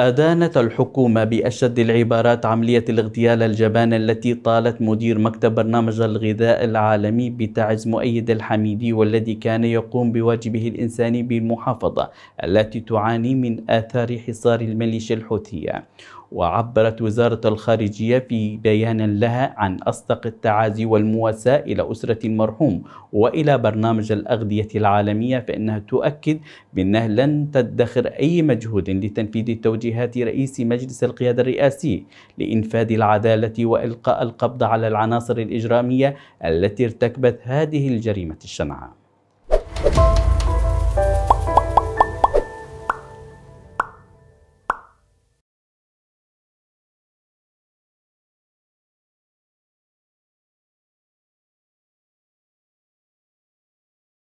أدانت الحكومة بأشد العبارات عملية الاغتيال الجبان التي طالت مدير مكتب برنامج الغذاء العالمي بتعز مؤيد الحميدي والذي كان يقوم بواجبه الإنساني بالمحافظة التي تعاني من آثار حصار الميليشيا الحوثية وعبرت وزارة الخارجية في بيان لها عن أصدق التعازي والمواساة إلى أسرة المرحوم وإلى برنامج الأغذية العالمية فإنها تؤكد بأنها لن تدخر أي مجهود لتنفيذ التوجيه توجيهات رئيس مجلس القيادة الرئاسي لإنفاذ العدالة وإلقاء القبض على العناصر الإجرامية التي ارتكبت هذه الجريمة الشنعاء.